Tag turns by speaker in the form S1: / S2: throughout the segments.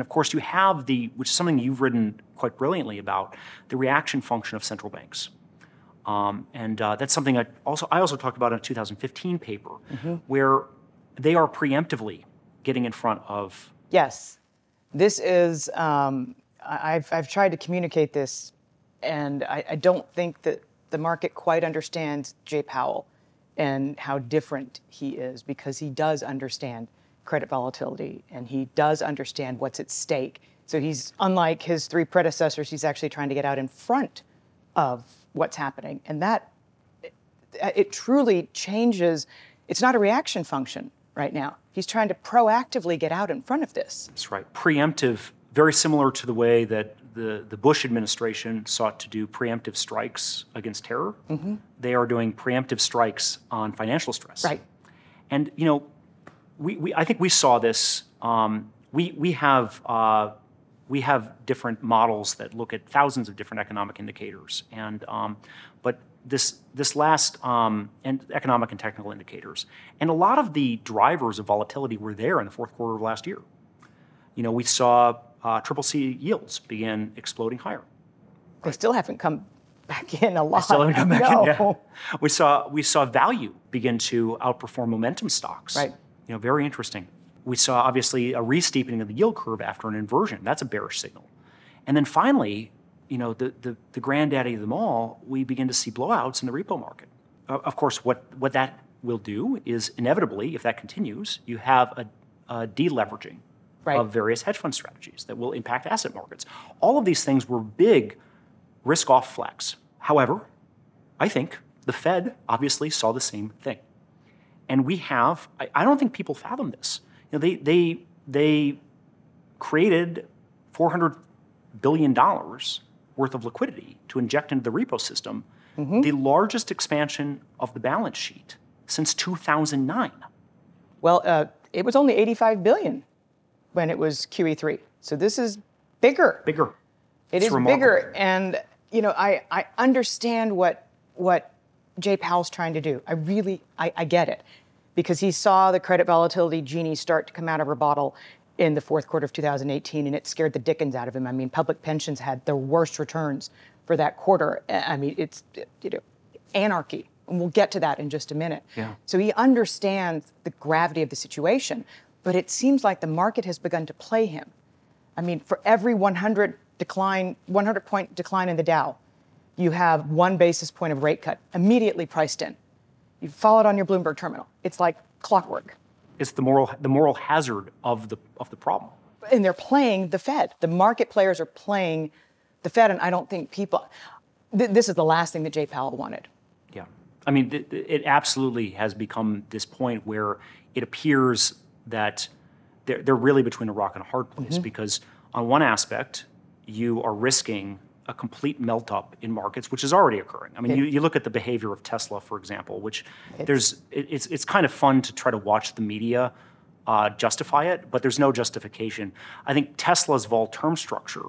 S1: And of course, you have the, which is something you've written quite brilliantly about, the reaction function of central banks. Um, and uh, that's something I also, I also talked about in a 2015 paper, mm-hmm. where they are preemptively getting in front of.
S2: Yes. This is, um, I've, I've tried to communicate this, and I, I don't think that the market quite understands Jay Powell and how different he is because he does understand credit volatility, and he does understand what's at stake. So he's, unlike his three predecessors, he's actually trying to get out in front of what's happening. And that, it, it truly changes. It's not a reaction function right now. He's trying to proactively get out in front of this.
S1: That's right. Preemptive, very similar to the way that the, the Bush administration sought to do preemptive strikes against terror. Mm-hmm. They are doing preemptive strikes on financial stress. Right. And, you know, we, we, I think we saw this. Um, we, we, have, uh, we have different models that look at thousands of different economic indicators. And, um, but this, this last, um, and economic and technical indicators. And a lot of the drivers of volatility were there in the fourth quarter of last year. You know, we saw uh, triple C yields begin exploding higher.
S2: They still haven't come back in a lot. They still haven't come back no. in.
S1: Yeah. We saw we saw value begin to outperform momentum stocks. Right. You know, very interesting. We saw obviously a re-steepening of the yield curve after an inversion. That's a bearish signal. And then finally, you know, the, the, the granddaddy of them all, we begin to see blowouts in the repo market. of course, what, what that will do is inevitably, if that continues, you have a, a deleveraging right. of various hedge fund strategies that will impact asset markets. All of these things were big risk off flags. However, I think the Fed obviously saw the same thing. And we have, I, I don't think people fathom this. You know, they, they, they created $400 billion worth of liquidity to inject into the repo system, mm-hmm. the largest expansion of the balance sheet since 2009. Well, uh, it was only 85
S2: billion when it was QE3. So this is bigger. Bigger. It it's is bigger. And you know, I, I understand what what Jay Powell's trying to do. I really, I, I get it because he saw the credit volatility genie start to come out of her bottle in the fourth quarter of 2018, and it scared the dickens out of him. I mean, public pensions had their worst returns for that quarter. I mean, it's you know, anarchy, and we'll get to that in just a minute. Yeah. So he understands the gravity of the situation, but it seems like the market has begun to play him. I mean, for every 100 decline, 100 point decline in the Dow, you have one basis point of rate cut immediately priced in. You follow it on your Bloomberg terminal. It's like clockwork.
S1: It's the moral, the moral hazard of the, of the problem.
S2: And they're playing the Fed. The market players are playing the Fed, and I don't think people. Th- this is the last thing that Jay Powell wanted.
S1: Yeah. I mean, th- it absolutely has become this point where it appears that they're, they're really between a rock and a hard place mm-hmm. because, on one aspect, you are risking a complete melt up in markets, which is already occurring. I mean, you, you look at the behavior of Tesla, for example, which it's, there's it, it's it's kind of fun to try to watch the media uh, justify it, but there's no justification. I think Tesla's vol term structure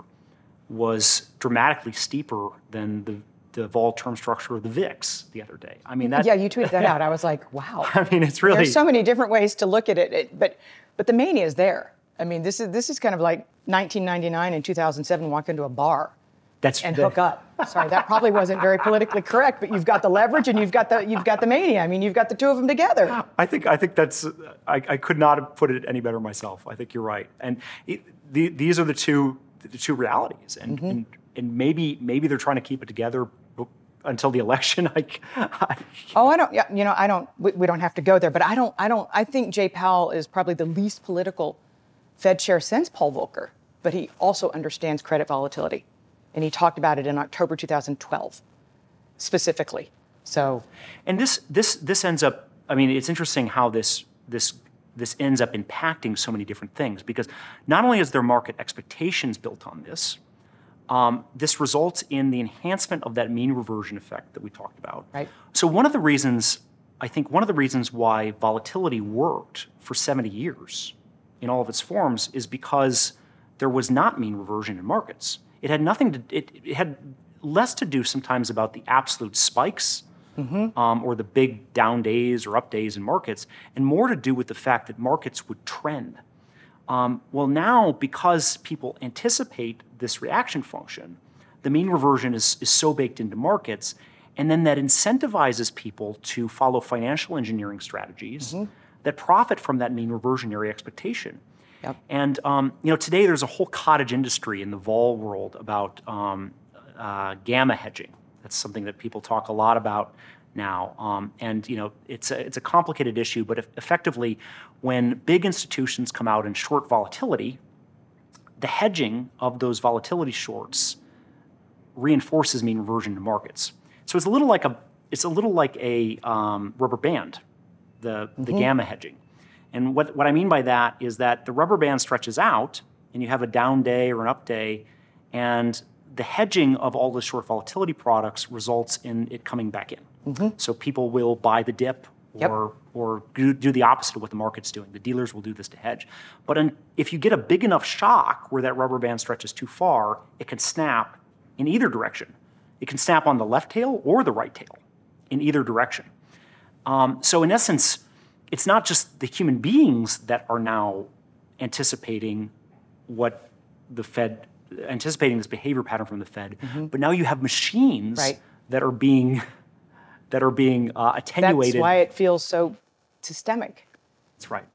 S1: was dramatically steeper than the the vol term structure of the VIX the other day. I mean, that, yeah, you tweeted that out.
S2: I was like, wow.
S1: I mean, it's really there's so
S2: many different ways to look at it, it but but the mania is there. I mean, this is this is kind of like 1999 and 2007 walk into a bar. That's and the, hook up. Sorry, that probably wasn't very politically correct, but you've got the leverage and you've got the you've got the mania. I mean, you've got the two of them together.
S1: I think I think that's I, I could not have put it any better myself. I think you're right, and it, the, these are the two the two realities, and, mm-hmm. and and maybe maybe they're trying to keep it together until the election. I, I, oh, I don't.
S2: You know, I don't. We, we, don't have to go there. But I don't. I don't. I think Jay Powell is probably the least political Fed chair since Paul Volcker. But he also understands credit volatility and he talked about it in October 2012, specifically.
S1: So, and this this this ends up. I mean, it's interesting how this this this ends up impacting so many different things because not only is there market expectations built on this, um, this results in the enhancement of that mean reversion effect that we talked about. Right. So one of the reasons I think one of the reasons why volatility worked for 70 years in all of its forms is because there was not mean reversion in markets. It had nothing to, it, it had less to do sometimes about the absolute spikes mm -hmm. um, or the big down days or up days in markets, and more to do with the fact that markets would trend. Um, well, now because people anticipate this reaction function, the mean reversion is, is so baked into markets, and then that incentivizes people to follow financial engineering strategies mm -hmm. that profit from that mean reversionary expectation. Yep. And um, you know, today there's a whole cottage industry in the vol world about um, uh, gamma hedging. That's something that people talk a lot about now. Um, and you know, it's a, it's a complicated issue, but effectively, when big institutions come out in short volatility, the hedging of those volatility shorts reinforces mean reversion to markets. So it's a little like a it's a little like a um, rubber band, the the mm -hmm. gamma hedging. And what, what I mean by that is that the rubber band stretches out and you have a down day or an up day, and the hedging of all the short volatility products results in it coming back in. Mm -hmm. So people will buy the dip or yep. or do the opposite of what the market's doing. The dealers will do this to hedge. But in, if you get a big enough shock where that rubber band stretches too far, it can snap in either direction. It can snap on the left tail or the right tail in either direction. Um, so in essence, it's not just the human beings that are now anticipating what the Fed anticipating this behavior pattern from the Fed, mm-hmm. but now you have machines right. that are being that are being uh, attenuated. That's why
S2: it feels so systemic. That's right.